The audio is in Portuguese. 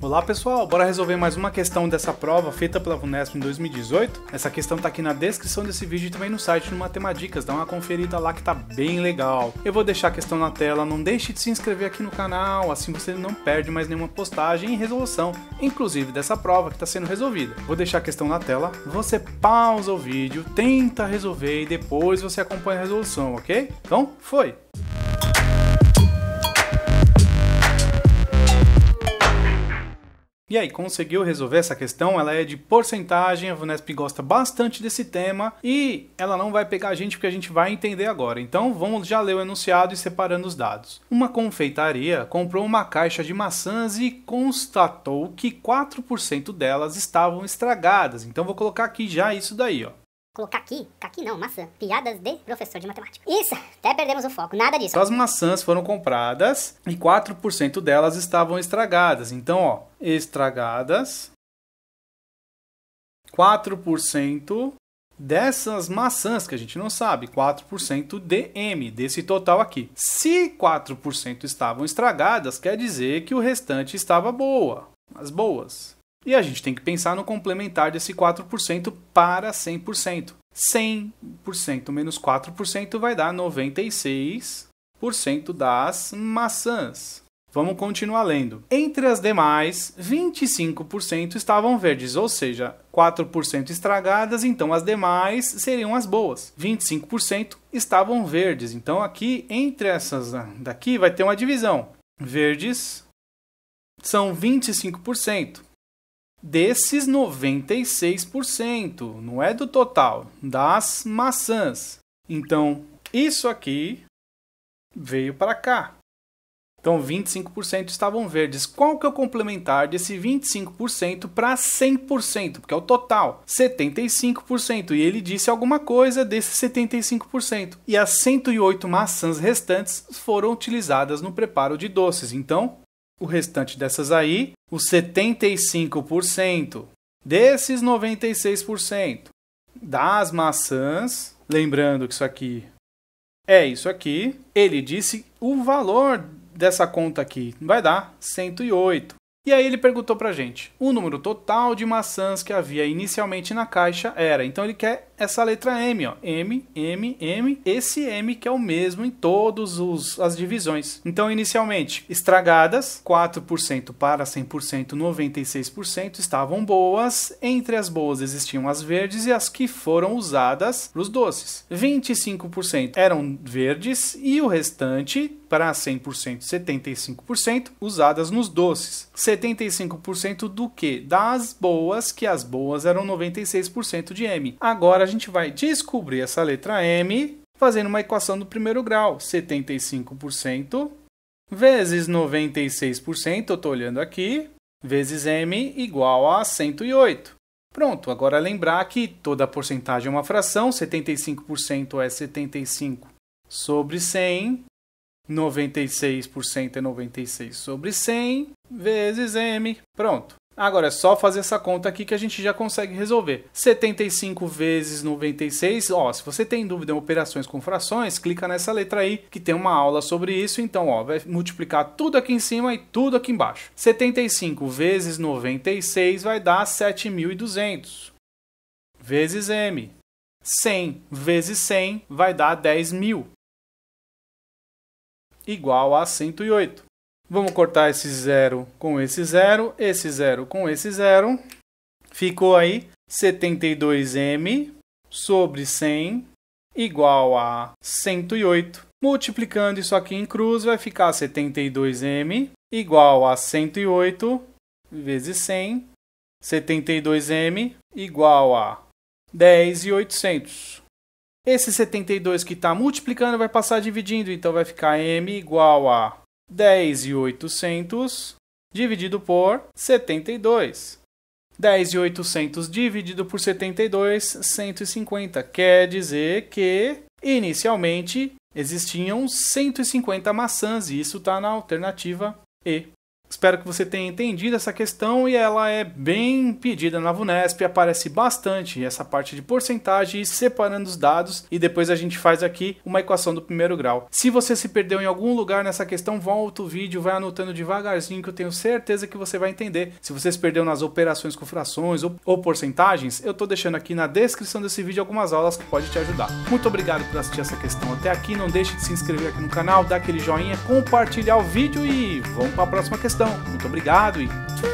Olá pessoal, bora resolver mais uma questão dessa prova feita pela Vunesp em 2018. Essa questão tá aqui na descrição desse vídeo e também no site do Matemadicas, dá uma conferida lá que tá bem legal. Eu vou deixar a questão na tela, não deixe de se inscrever aqui no canal, assim você não perde mais nenhuma postagem e resolução, inclusive dessa prova que está sendo resolvida. Vou deixar a questão na tela, você pausa o vídeo, tenta resolver e depois você acompanha a resolução, ok? Então, foi! E aí, conseguiu resolver essa questão? Ela é de porcentagem, a Vunesp gosta bastante desse tema e ela não vai pegar a gente porque a gente vai entender agora. Então vamos já ler o enunciado e separando os dados. Uma confeitaria comprou uma caixa de maçãs e constatou que 4% delas estavam estragadas. Então vou colocar aqui já isso daí, ó colocar aqui, aqui não, maçã, piadas de professor de matemática. Isso, até perdemos o foco, nada disso. as maçãs foram compradas e 4% delas estavam estragadas. Então, ó, estragadas. 4% dessas maçãs que a gente não sabe, 4% de M, desse total aqui. Se 4% estavam estragadas, quer dizer que o restante estava boa, as boas. E a gente tem que pensar no complementar desse 4% para 100%. 100% menos 4% vai dar 96% das maçãs. Vamos continuar lendo. Entre as demais, 25% estavam verdes, ou seja, 4% estragadas, então as demais seriam as boas. 25% estavam verdes. Então aqui, entre essas ah, daqui, vai ter uma divisão. Verdes são 25% desses 96%, não é do total, das maçãs. Então, isso aqui veio para cá. Então, 25% estavam verdes. Qual que é o complementar desse 25% para 100%? Porque é o total, 75%. E ele disse alguma coisa desse 75%. E as 108 maçãs restantes foram utilizadas no preparo de doces. Então, o restante dessas aí os 75% desses 96% das maçãs, lembrando que isso aqui é isso aqui, ele disse o valor dessa conta aqui, vai dar 108. E aí ele perguntou para gente, o número total de maçãs que havia inicialmente na caixa era, então ele quer essa letra M, ó. M, M, M. Esse M que é o mesmo em todas as divisões. Então, inicialmente, estragadas, 4% para 100%, 96% estavam boas. Entre as boas existiam as verdes e as que foram usadas para os doces. 25% eram verdes e o restante para 100%, 75% usadas nos doces. 75% do que? Das boas, que as boas eram 96% de M. Agora Agora a gente vai descobrir essa letra M fazendo uma equação do primeiro grau, 75% vezes 96%, eu estou olhando aqui, vezes M igual a 108. Pronto, agora lembrar que toda porcentagem é uma fração, 75% é 75 sobre 100, 96% é 96 sobre 100, vezes M, pronto. Agora é só fazer essa conta aqui que a gente já consegue resolver. 75 vezes 96, ó, se você tem dúvida em operações com frações, clica nessa letra aí que tem uma aula sobre isso, então ó, vai multiplicar tudo aqui em cima e tudo aqui embaixo. 75 vezes 96 vai dar 7200 vezes m. 100 vezes 100 vai dar 10.000 igual a 108. Vamos cortar esse zero com esse zero, esse zero com esse zero. Ficou aí 72m sobre 100 igual a 108. Multiplicando isso aqui em cruz, vai ficar 72m igual a 108 vezes 100. 72m igual a 10,800. Esse 72 que está multiplicando vai passar dividindo, então vai ficar m igual a 10 e 800 dividido por 72. 10 e 800 dividido por 72, 150. Quer dizer que, inicialmente, existiam 150 maçãs, e isso está na alternativa E. Espero que você tenha entendido essa questão e ela é bem pedida na VUNESP, aparece bastante essa parte de porcentagem separando os dados e depois a gente faz aqui uma equação do primeiro grau. Se você se perdeu em algum lugar nessa questão, volta o vídeo, vai anotando devagarzinho que eu tenho certeza que você vai entender. Se você se perdeu nas operações com frações ou, ou porcentagens, eu estou deixando aqui na descrição desse vídeo algumas aulas que pode te ajudar. Muito obrigado por assistir essa questão até aqui, não deixe de se inscrever aqui no canal, dar aquele joinha, compartilhar o vídeo e vamos para a próxima questão. Então, muito obrigado e